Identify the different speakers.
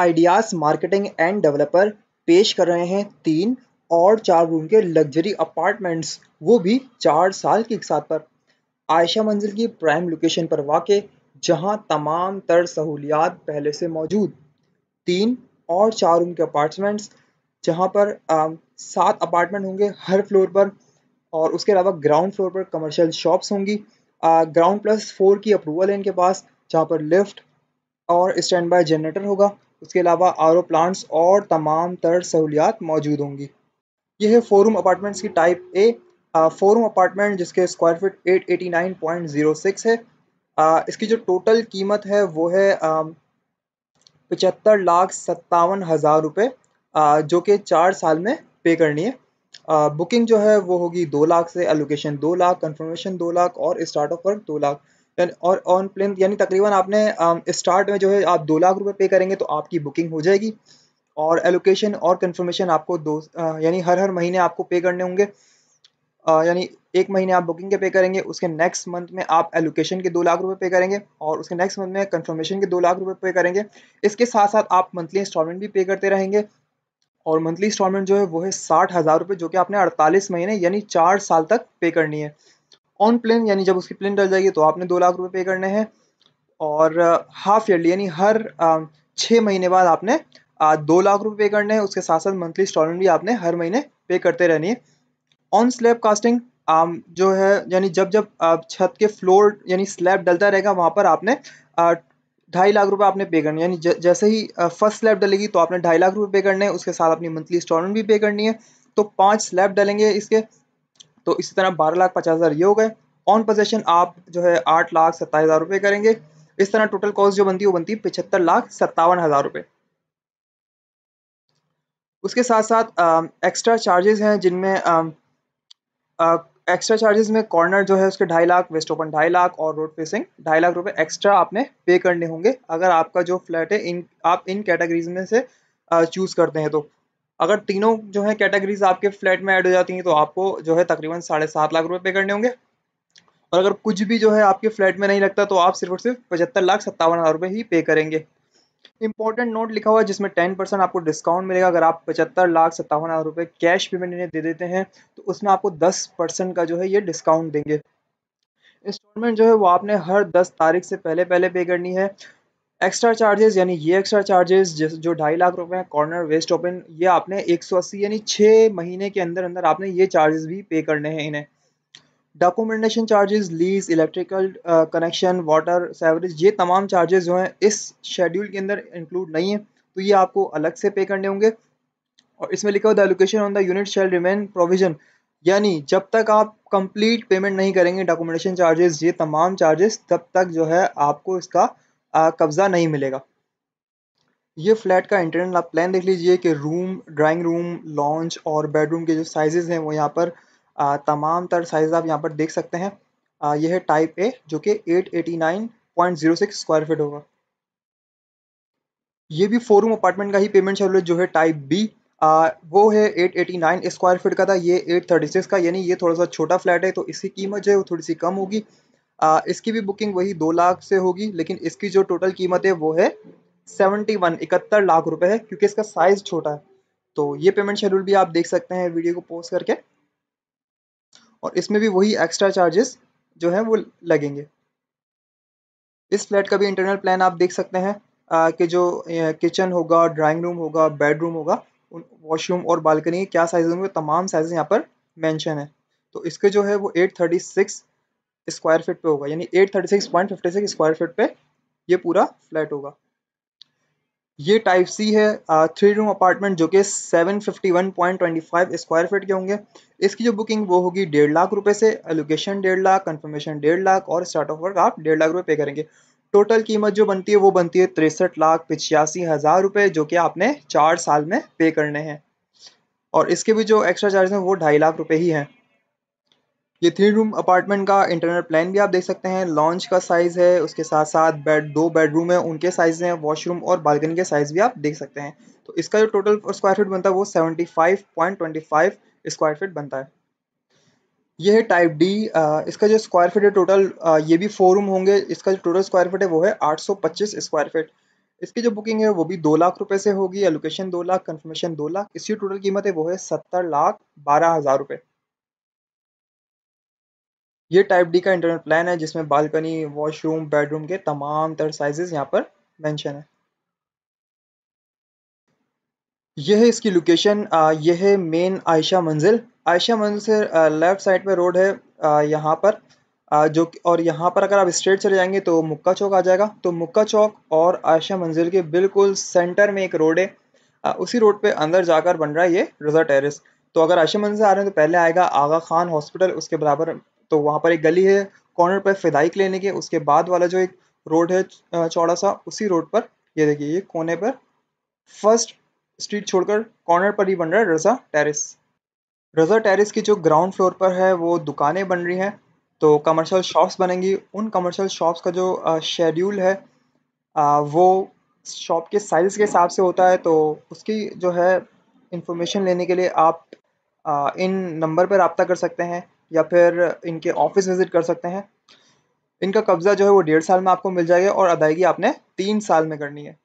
Speaker 1: ideas marketing end developer पेश कर रहे हैं तीन और चार रूम के लग्जरी अपार्टमेंट्स वो भी चार साल की साथ पर आयशा मंजिल की प्राइम लोकेशन पर वाक़ जहां तमाम तर सहूलियात पहले से मौजूद तीन और चार रूम के अपार्टमेंट्स जहां पर सात अपार्टमेंट होंगे हर फ्लोर पर और उसके अलावा ग्राउंड फ्लोर पर कमर्शियल शॉप्स होंगी ग्राउंड प्लस फोर की अप्रूवल है इनके पास जहाँ पर लिफ्ट और स्टैंड बाय जनरेटर होगा उसके अलावा आर प्लांट्स और तमाम तर सहूलियात मौजूद होंगी यह है फोरूम अपार्टमेंट्स की टाइप ए फोरूम अपार्टमेंट जिसके स्क्वायर ज़ीरो 889.06 है आ, इसकी जो टोटल कीमत है वो है पचहत्तर लाख सत्तावन हज़ार रुपये जो कि चार साल में पे करनी है आ, बुकिंग जो है वो होगी दो लाख से एलोकेशन दो लाख कन्फर्मेशन दो लाख और स्टार्ट ऑफ वर्क दो लाख और ऑन प्लेन यानी तकरीबन आपने um, स्टार्ट में जो है आप दो लाख रुपये पे करेंगे तो आपकी बुकिंग हो जाएगी और एलोकेशन और कन्फर्मेशन आपको दो uh, यानी हर हर महीने आपको पे करने होंगे uh, यानी एक महीने आप बुकिंग के पे करेंगे उसके नेक्स्ट मंथ में आप एलोकेशन के दो लाख रुपए पे करेंगे और उसके नेक्स्ट मंथ में कन्फर्मेशन के दो लाख रुपए पे करेंगे इसके साथ साथ आप मंथली इंस्टॉलमेंट भी पे करते रहेंगे और मंथली इंस्टॉलमेंट जो है वो है साठ हज़ार रुपये जो कि आपने अड़तालीस महीने यानी चार साल तक पे करनी है ऑन प्लेन यानी जब उसकी प्लेन डल जाएगी तो आपने दो लाख रुपये पे करने हैं और हाफ uh, ईयरली यानी हर uh, छः महीने बाद आपने uh, दो लाख रुपये पे करने हैं उसके साथ साथ मंथली इंस्टॉलमेंट भी आपने हर महीने पे करते रहनी है ऑन स्लैब कास्टिंग जो है यानी जब जब छत के फ्लोर यानी स्लैब डलता रहेगा वहाँ पर आपने ढाई लाख रुपए आपने पे करने यानी जैसे ही फर्स्ट स्लैब डलेगी तो आपने ढाई लाख रुपए पे करने हैं उसके साथ अपनी मंथली इंस्टॉलमेंट भी पे करनी है तो पांच स्लैब डलेंगे इसके तो इसी तरह बारह लाख पचास हज़ार ये हो गए ऑन पोजेशन आप जो है आठ लाख सत्ताईस हज़ार रुपये करेंगे इस तरह टोटल कॉस्ट जो बनती है वो बनती है पिछहत्तर लाख सत्तावन हज़ार रुपये उसके साथ साथ एक्स्ट्रा चार्जेस हैं जिनमें एक्स्ट्रा चार्जेस में कॉर्नर जो है उसके ढाई लाख वेस्ट ओपन ढाई लाख और रोड फेसिंग ढाई लाख रुपए एक्स्ट्रा आपने पे करने होंगे अगर आपका जो फ्लैट है इन आप इन कैटेगरीज में से चूज़ करते हैं तो अगर तीनों जो है कैटेगरीज आपके फ्लैट में ऐड हो जाती हैं तो आपको जो है तकरीबन साढ़े सात लाख रुपए पे करने होंगे और अगर कुछ भी जो है आपके फ्लैट में नहीं लगता तो आप सिर्फ और सिर्फ पचहत्तर लाख सत्तावन हज़ार रुपये ही पे करेंगे इंपॉर्टेंट नोट लिखा हुआ है जिसमें टेन परसेंट आपको डिस्काउंट मिलेगा अगर आप पचहत्तर लाख सत्तावन हज़ार रुपये कैश पेमेंट इन्हें दे देते हैं तो उसमें आपको दस परसेंट का जो है ये डिस्काउंट देंगे इंस्टॉलमेंट जो है वो आपने हर दस तारीख से पहले पहले पे करनी है एक्स्ट्रा चार्जेस यानी ये एक्स्ट्रा चार्जेस जो ढाई लाख रुपए हैं कॉर्नर वेस्ट ओपन ये आपने एक सौ अस्सी यानी छः महीने के अंदर अंदर आपने ये चार्जेस भी पे करने हैं इन्हें documentation charges lease electrical connection water sewerage ये तमाम चार्जेस जो हैं इस शेड्यूल के अंदर इंक्लूड नहीं है तो ये आपको अलग से पे करने होंगे और इसमें लिखा हुआ the allocation on the unit shall remain provision यानी जब तक आप कंप्लीट पेमेंट नहीं करेंगे डॉक्यूमेंटेशन चार्जेस ये तमाम चार्जेस तब तक जो है आपको इसका कब्ज़ा नहीं मिलेगा ये फ्लैट का इंटरनल आप प्लान देख लीजिए कि रूम ड्राइंग रूम लॉन्च और बेडरूम के जो साइजेस हैं वो यहाँ पर तमाम तर साइज़ आप यहाँ पर देख सकते हैं यह है टाइप ए जो कि 889.06 स्क्वायर फीट होगा ये भी फोर रूम अपार्टमेंट का ही पेमेंट शेड्यूल जो है टाइप बी आ, वो है 889 स्क्वायर फीट का था ये 836 का यानी ये थोड़ा सा छोटा फ्लैट है तो इसकी कीमत जो है वो थोड़ी सी कम होगी आ, इसकी भी बुकिंग वही दो लाख से होगी लेकिन इसकी जो टोटल कीमत है वो है सेवेंटी वन इकहत्तर लाख रुपए है क्योंकि इसका साइज छोटा है तो ये पेमेंट शेड्यूल भी आप देख सकते हैं वीडियो को पोस्ट करके और इसमें भी वही एक्स्ट्रा चार्जेस जो है वो लगेंगे इस फ्लैट का भी इंटरनल प्लान आप देख सकते हैं आ, कि जो किचन होगा ड्राइंग रूम होगा बेडरूम होगा वॉशरूम और बालकनी क्या साइज होंगे तमाम साइज यहाँ पर मैंशन है तो इसके जो है वो eight thirty six square feet पे होगा यानी 836.56 स्क्वायर फीट पे ये पूरा फ्लैट होगा ये टाइप सी है थ्री रूम अपार्टमेंट जो कि 751.25 स्क्वायर फिट के होंगे इसकी जो बुकिंग वो होगी डेढ़ लाख रुपए से एलोकेशन डेढ़ लाख कंफर्मेशन डेढ़ लाख और स्टार्ट ऑफ वर्क आप डेढ़ लाख रुपए पे करेंगे टोटल कीमत जो बनती है वो बनती है तिरसठ लाख पिचासी हज़ार रुपये जो कि आपने चार साल में पे करने हैं और इसके भी जो एक्स्ट्रा चार्ज हैं वो ढाई लाख रुपए ही हैं ये थ्री रूम अपार्टमेंट का इंटरनल प्लान भी आप देख सकते हैं लॉन्च का साइज है उसके साथ साथ बेड दो बेडरूम है उनके साइज हैं वॉशरूम और बालकनी के साइज भी आप देख सकते हैं तो इसका जो टोटल स्क्वायर फीट बनता है वो seventy five point twenty five square feet बनता है ये है टाइप डी इसका जो स्क्वायर फीट है टोटल ये भी फोर रूम होंगे इसका जो टोटल स्क्वायर फीट है वो है आठ सौ पच्चीस स्क्वायर फीट इसकी जो बुकिंग है वो भी दो लाख रुपए से होगी एलोकेशन दो लाख कन्फर्मेशन दो लाख इसकी टोटल कीमत है वो है सत्तर लाख बारह हजार रुपये ये टाइप डी का इंटरनेट प्लान है जिसमें बालकनी वॉशरूम बेडरूम के तमाम तर साइजेस यहाँ पर मेंशन है यह है इसकी लोकेशन यह है मेन आयशा मंजिल आयशा मंजिल से लेफ्ट साइड पर रोड है यहाँ पर जो और यहाँ पर अगर आप स्ट्रेट चले जाएंगे तो मुक्का चौक आ जाएगा तो मुक्का चौक और आयशा मंजिल के बिल्कुल सेंटर में एक रोड है उसी रोड पे अंदर जाकर बन रहा है ये रजा टेरिस तो अगर आयशा मंजिल से आ रहे हैं तो पहले आएगा आगा खान हॉस्पिटल उसके बराबर तो वहाँ पर एक गली है कॉर्नर पर फिदाई लेने के उसके बाद वाला जो एक रोड है चौड़ा सा उसी रोड पर ये देखिए ये कोने पर फर्स्ट स्ट्रीट छोड़कर कॉर्नर पर ही बन रहा है रजा टेरिस रजा टेरिस की जो ग्राउंड फ्लोर पर है वो दुकानें बन रही हैं तो कमर्शियल शॉप्स बनेंगी उन कमर्शियल शॉप्स का जो शेड्यूल है वो शॉप के साइज़ के हिसाब से होता है तो उसकी जो है इंफॉर्मेशन लेने के लिए आप इन नंबर पर रबता कर सकते हैं या फिर इनके ऑफिस विजिट कर सकते हैं इनका कब्ज़ा जो है वो डेढ़ साल में आपको मिल जाएगा और अदायगी आपने तीन साल में करनी है